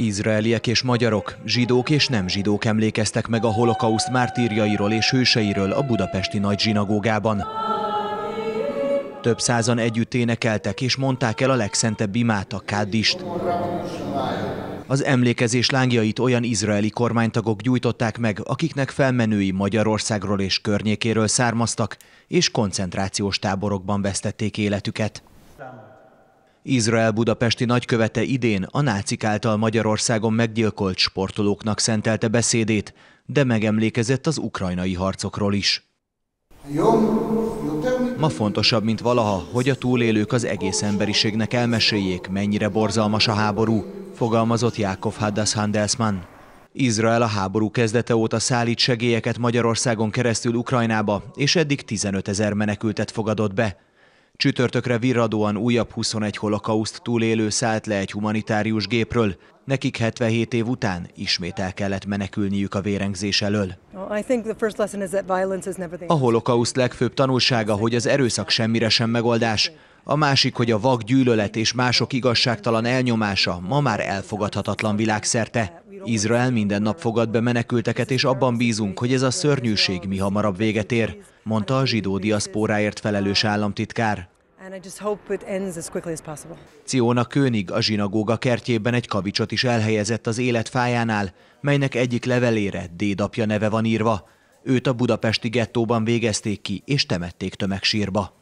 Izraeliek és magyarok, zsidók és nem zsidók emlékeztek meg a holokauszt mártírjairól és hőseiről a budapesti nagy zsinagógában. Több százan együtt énekeltek és mondták el a legszentebb imát, a kádist. Az emlékezés lángjait olyan izraeli kormánytagok gyújtották meg, akiknek felmenői Magyarországról és környékéről származtak, és koncentrációs táborokban vesztették életüket. Izrael budapesti nagykövete idén a nácik által Magyarországon meggyilkolt sportolóknak szentelte beszédét, de megemlékezett az ukrajnai harcokról is. Ma fontosabb, mint valaha, hogy a túlélők az egész emberiségnek elmeséljék, mennyire borzalmas a háború, fogalmazott Jákov Haddas Handelsman. Izrael a háború kezdete óta szállít segélyeket Magyarországon keresztül Ukrajnába, és eddig 15 ezer menekültet fogadott be. Csütörtökre virradóan újabb 21 holokauszt túlélő szállt le egy humanitárius gépről. Nekik 77 év után ismét el kellett menekülniük a vérengzés elől. A holokauszt legfőbb tanulsága, hogy az erőszak semmire sem megoldás. A másik, hogy a vak gyűlölet és mások igazságtalan elnyomása ma már elfogadhatatlan világszerte. Izrael minden nap fogad be menekülteket, és abban bízunk, hogy ez a szörnyűség mi hamarabb véget ér, mondta a zsidó diaszpóráért felelős államtitkár. Ciona König a zsinagóga kertjében egy kavicsot is elhelyezett az élet fájánál, melynek egyik levelére dédapja neve van írva. Őt a budapesti gettóban végezték ki és temették tömegsírba.